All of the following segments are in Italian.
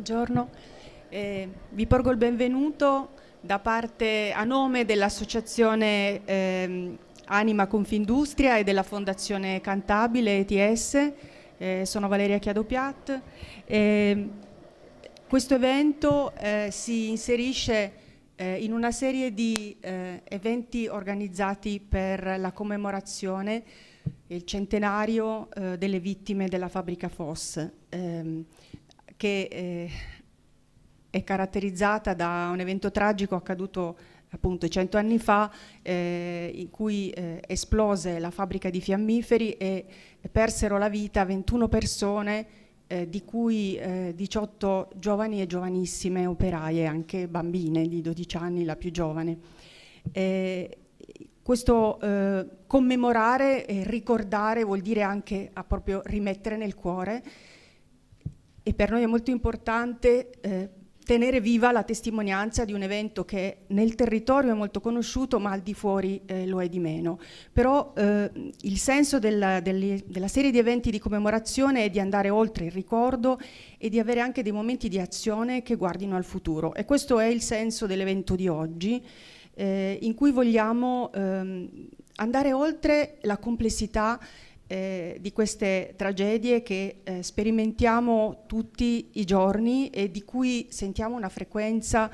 Buongiorno, eh, vi porgo il benvenuto parte, a nome dell'associazione eh, Anima Confindustria e della fondazione Cantabile ETS, eh, sono Valeria Chiadopiat. Ehm, questo evento eh, si inserisce eh, in una serie di eh, eventi organizzati per la commemorazione il centenario eh, delle vittime della fabbrica FOS. Eh, che eh, è caratterizzata da un evento tragico accaduto appunto cento anni fa eh, in cui eh, esplose la fabbrica di fiammiferi e persero la vita 21 persone eh, di cui 18 eh, giovani e giovanissime operaie, anche bambine di 12 anni, la più giovane. questo eh, commemorare e ricordare vuol dire anche a proprio rimettere nel cuore e per noi è molto importante eh, tenere viva la testimonianza di un evento che nel territorio è molto conosciuto ma al di fuori eh, lo è di meno. Però eh, il senso della, delle, della, serie di eventi di commemorazione è di andare oltre il ricordo e di avere anche dei momenti di azione che guardino al futuro e questo è il senso dell'evento di oggi eh, in cui vogliamo ehm, andare oltre la complessità eh, di queste tragedie che eh, sperimentiamo tutti i giorni e di cui sentiamo una frequenza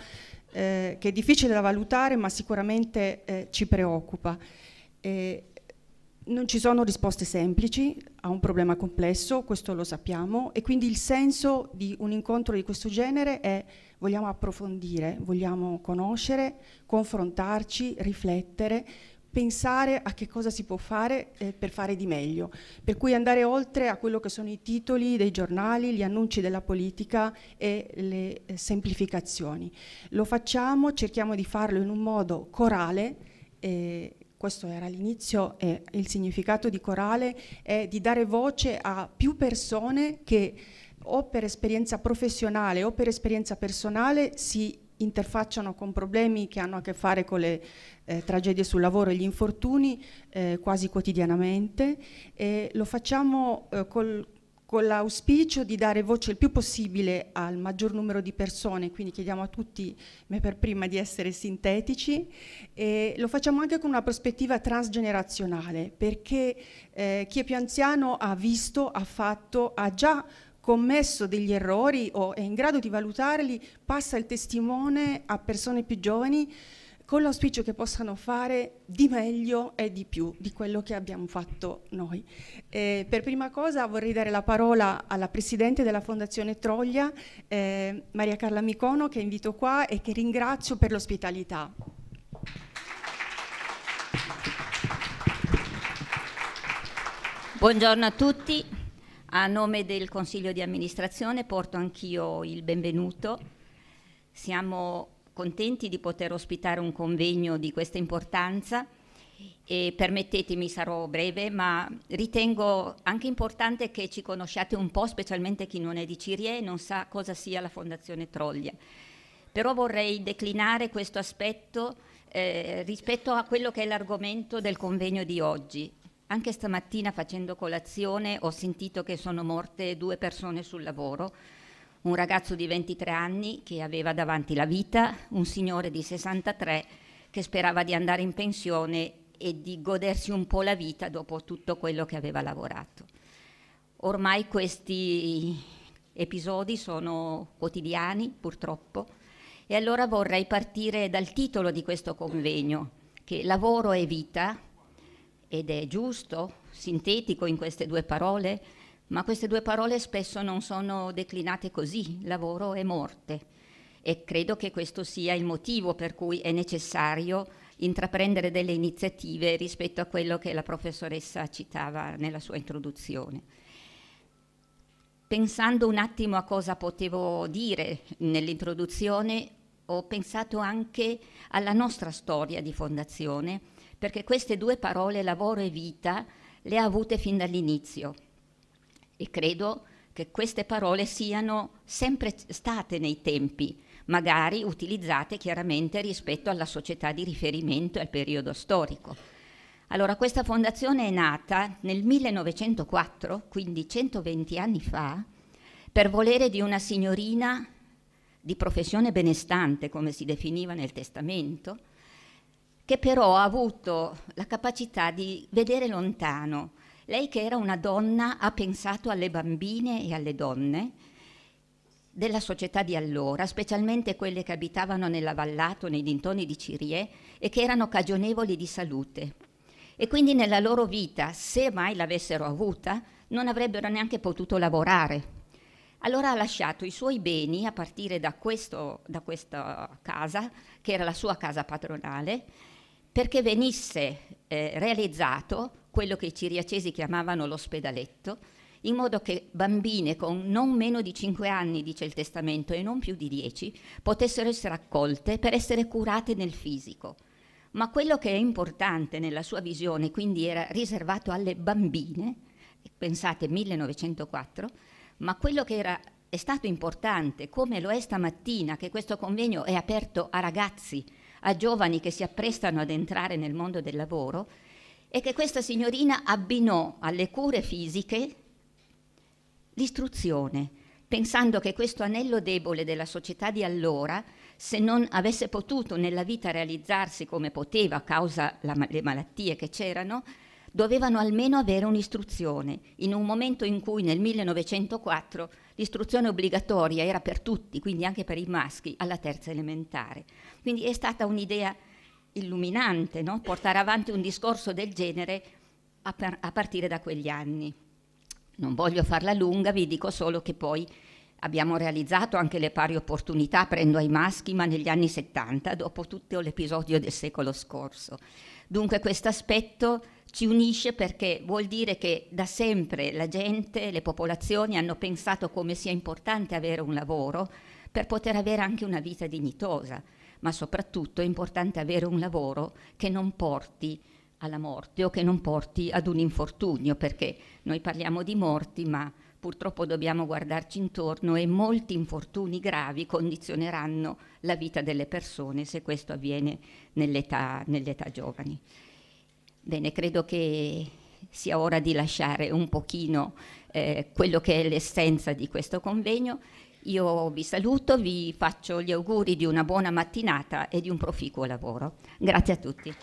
eh, che è difficile da valutare ma sicuramente eh, ci preoccupa. non ci sono risposte semplici a un problema complesso, questo lo sappiamo, e quindi il senso di un incontro di questo genere è vogliamo approfondire, vogliamo conoscere, confrontarci, riflettere, pensare a che cosa si può fare eh, per fare di meglio, per cui andare oltre a quello che sono i titoli dei giornali, gli annunci della politica e le eh, semplificazioni. Lo facciamo, cerchiamo di farlo in un modo corale. Eh, questo era l'inizio e il significato di corale è di dare voce a più persone che o per esperienza professionale o per esperienza personale si interfacciano con problemi che hanno a che fare con le eh, tragedie sul lavoro e gli infortuni eh, quasi quotidianamente e lo facciamo eh, col, con l'auspicio di dare voce il più possibile al maggior numero di persone, quindi chiediamo a tutti, me per prima, di essere sintetici e lo facciamo anche con una prospettiva transgenerazionale, perché eh, chi è più anziano ha visto, ha fatto, ha già commesso degli errori o è in grado di valutarli, passa il testimone a persone più giovani con l'auspicio che possano fare di meglio e di più di quello che abbiamo fatto noi. Eh, per prima cosa vorrei dare la parola alla Presidente della Fondazione Troglia, eh, Maria Carla Micono, che invito qua e che ringrazio per l'ospitalità. Buongiorno a tutti, a nome del Consiglio di amministrazione porto anch'io il benvenuto. Siamo contenti di poter ospitare un convegno di questa importanza e permettetemi, sarò breve, ma ritengo anche importante che ci conosciate un po', specialmente chi non è di Cirie e non sa cosa sia la Fondazione Troglia. Però vorrei declinare questo aspetto eh, rispetto a quello che è l'argomento del convegno di oggi, anche stamattina facendo colazione ho sentito che sono morte due persone sul lavoro, un ragazzo di 23 anni che aveva davanti la vita, un signore di 63 che sperava di andare in pensione e di godersi un po' la vita dopo tutto quello che aveva lavorato. Ormai questi episodi sono quotidiani, purtroppo, e allora vorrei partire dal titolo di questo convegno, che Lavoro e vita, ed è giusto, sintetico in queste due parole, ma queste due parole spesso non sono declinate così, lavoro e morte. E credo che questo sia il motivo per cui è necessario intraprendere delle iniziative rispetto a quello che la professoressa citava nella sua introduzione. Pensando un attimo a cosa potevo dire nell'introduzione, ho pensato anche alla nostra storia di fondazione, perché queste due parole, lavoro e vita, le ha avute fin dall'inizio. E credo che queste parole siano sempre state nei tempi, magari utilizzate chiaramente rispetto alla società di riferimento e al periodo storico. Allora, questa fondazione è nata nel 1904, quindi 120 anni fa, per volere di una signorina di professione benestante, come si definiva nel testamento, che però ha avuto la capacità di vedere lontano. Lei che era una donna ha pensato alle bambine e alle donne della società di allora, specialmente quelle che abitavano nella Vallato, nei dintorni di Cirie, e che erano cagionevoli di salute. E quindi nella loro vita, se mai l'avessero avuta, non avrebbero neanche potuto lavorare. Allora ha lasciato i suoi beni a partire da, questo, da questa casa, che era la sua casa patronale, perché venisse eh, realizzato quello che i ciriacesi chiamavano l'ospedaletto, in modo che bambine con non meno di 5 anni, dice il testamento, e non più di 10, potessero essere accolte per essere curate nel fisico. Ma quello che è importante nella sua visione, quindi era riservato alle bambine, pensate 1904, ma quello che era, è stato importante, come lo è stamattina, che questo convegno è aperto a ragazzi, a giovani che si apprestano ad entrare nel mondo del lavoro, è che questa signorina abbinò alle cure fisiche l'istruzione, pensando che questo anello debole della società di allora, se non avesse potuto nella vita realizzarsi come poteva a causa delle malattie che c'erano, dovevano almeno avere un'istruzione, in un momento in cui nel 1904 l'istruzione obbligatoria era per tutti, quindi anche per i maschi, alla terza elementare. Quindi è stata un'idea illuminante no? portare avanti un discorso del genere a, par- a partire da quegli anni. Non voglio farla lunga, vi dico solo che poi Abbiamo realizzato anche le pari opportunità prendo ai maschi, ma negli anni 70, dopo tutto l'episodio del secolo scorso. Dunque questo aspetto ci unisce perché vuol dire che da sempre la gente, le popolazioni hanno pensato come sia importante avere un lavoro per poter avere anche una vita dignitosa, ma soprattutto è importante avere un lavoro che non porti alla morte o che non porti ad un infortunio, perché noi parliamo di morti, ma purtroppo dobbiamo guardarci intorno e molti infortuni gravi condizioneranno la vita delle persone se questo avviene nell'età, nell'età giovane. Bene, credo che sia ora di lasciare un pochino eh, quello che è l'essenza di questo convegno. Io vi saluto, vi faccio gli auguri di una buona mattinata e di un proficuo lavoro. Grazie a tutti.